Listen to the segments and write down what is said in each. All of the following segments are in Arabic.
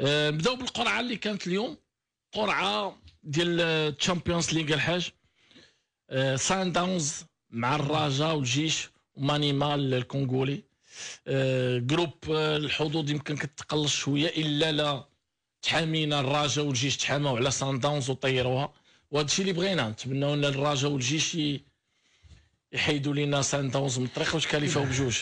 نبداو آه، بالقرعه اللي كانت اليوم قرعه ديال الشامبيونز ليغ الحاج سان آه، داونز مع الرجاء والجيش ومانيمال الكونغولي جروب آه، الحظوظ يمكن كتقلص شويه الا لا تحامينا الرجاء والجيش تحاموا على سان داونز وطيروها وهذا الشيء اللي بغينا نتمنوا ان الرجاء والجيش يحيدوا لينا سانتاونز من الطريق واش كلفهم بجوج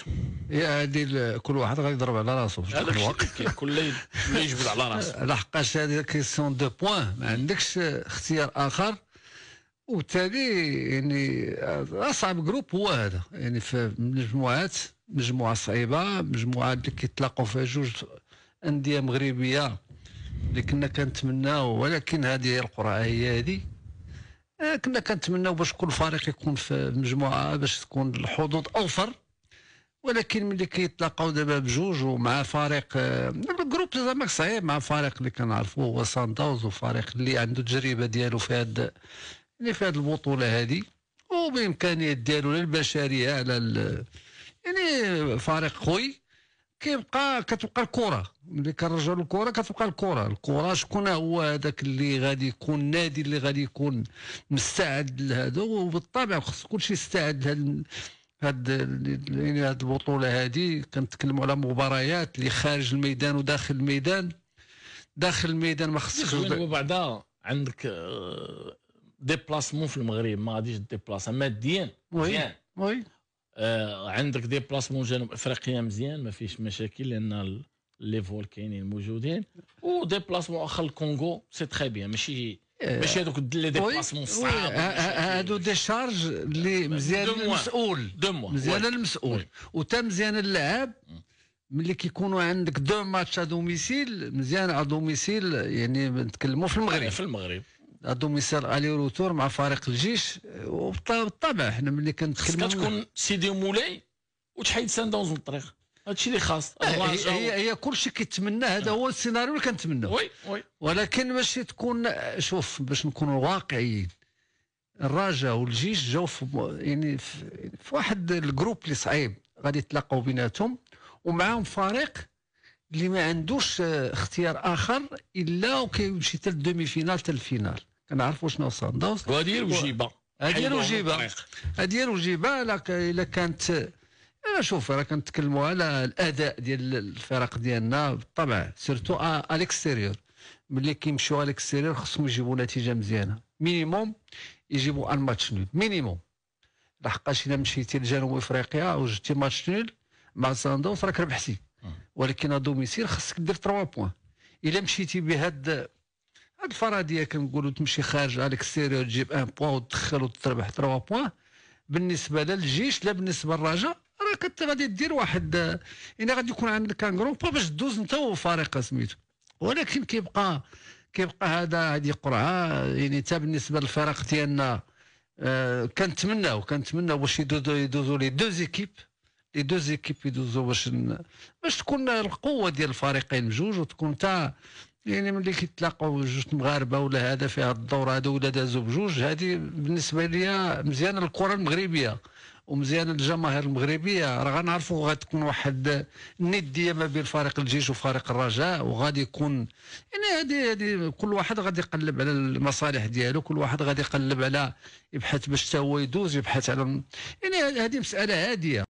يا هادي كل واحد غادي يضرب على راسو هذاك الوقت كل ليل يجبد على راسو لحقاش هذه كيسيون دو بوان ما عندكش اختيار اخر وبالتالي يعني اصعب جروب هو هذا يعني في مجموعات مجموعه صعيبه مجموعه اللي كيتلاقوا فيها جوج انديه مغربيه اللي كنا كنتمناو ولكن هذه هي القرعه هي هذه آه، كنا كنتمناو باش كل فريق يكون في مجموعه باش تكون الحظوظ اوفر ولكن ملي كيتلاقاو دابا بجوج ومع فريق آه، الجروب زعما صعيب مع فريق اللي كنعرفوه هو سان داوز وفريق اللي عنده تجربه ديالو في هاد اللي في هاد البطوله هادي وبامكانيات ديالو للبشريه على يعني فريق قوي كيبقى كتبقى الكره ملي كنرجعوا للكره كتبقى الكره الكره شكون هو هذاك اللي غادي يكون النادي اللي غادي يكون مستعد لهذا وبالطبع خص كلشي يستعد لهذا هاد يعني هاد البطوله هادي كنتكلموا على مباريات اللي خارج الميدان وداخل الميدان داخل الميدان ما خصكش وبعدا عندك آه، ديبلاسمون في المغرب ما غاديش ديبلاصه ماديا مزيان وي آه عندك ديبلاسمون جنوب افريقيا مزيان ما فيش مشاكل لان لي فول كاينين موجودين وديبلاسمون اخر الكونغو سي تخي بيان ماشي آه، ماشي هذوك لي ديبلاسمون صعاب هادو آه، آه، دي شارج اللي مزيان المسؤول مزيان المسؤول وتا مزيان اللاعب ملي كيكونوا عندك دو ماتش ا دوميسيل مزيان ا دوميسيل يعني نتكلموا في المغرب في المغرب دوميسيل الي روتور مع فريق الجيش وبالطبع احنا ملي كنتكلموا كتكون سيدي مولاي وتحيد سان دون الطريق هادشي اللي خاص هي هي, كلشي كيتمناه هذا آه. هو السيناريو اللي كنتمناه وي وي ولكن باش تكون شوف باش نكونوا واقعيين الرجاء والجيش جاو في يعني في, في واحد الجروب اللي صعيب غادي يتلاقاو بيناتهم ومعاهم فريق اللي ما عندوش اختيار اخر الا وكيمشي حتى الدومي فينال حتى الفينال نعرفوا شنو وصل دوس وجيبه الوجيبه هذه وجيبه هذه وجيبه الا كانت شوف راه كنتكلموا على الاداء ديال الفرق ديالنا بالطبع سيرتو الاكستيريور ملي كيمشيو الاكستيريور خصهم يجيبوا نتيجه مزيانه مينيموم يجيبوا ان ماتش نول مينيموم لحقاش الا مشيتي لجنوب افريقيا وجبتي ماتش نول مع ساندوس راك ربحتي آه. ولكن ا دوميسيل خصك دير 3 بوان الا مشيتي بهاد هاد الفرضيه كنقولوا تمشي خارج على السيري تجيب ان بوان وتدخل وتربح 3 بوان بالنسبه لا للجيش لا بالنسبه للرجاء راه كنت غادي دير واحد يعني غادي يكون عندك ان جروب باش دوز انت وفريق سميتو ولكن كيبقى كيبقى هذا هذه قرعه يعني حتى بالنسبه للفرق ديالنا آه كنتمناو كنتمناو باش يدوزوا يدوزوا لي دو زيكيب لي دو زيكيب يدوزوا باش باش تكون القوه ديال الفريقين بجوج وتكون حتى يعني ملي كيتلاقاو جوج مغاربه ولا هذا في هذا الدور هذا ولا دازوا بجوج هذه بالنسبه ليا مزيانه الكره المغربيه ومزيانه الجماهير المغربيه راه غنعرفوا غتكون واحد النديه ما بين فريق الجيش وفريق الرجاء وغادي يكون يعني هذه هذه كل واحد غادي يقلب على المصالح ديالو كل واحد غادي يقلب على يبحث باش حتى هو يدوز يبحث على يعني هذه مساله هاديه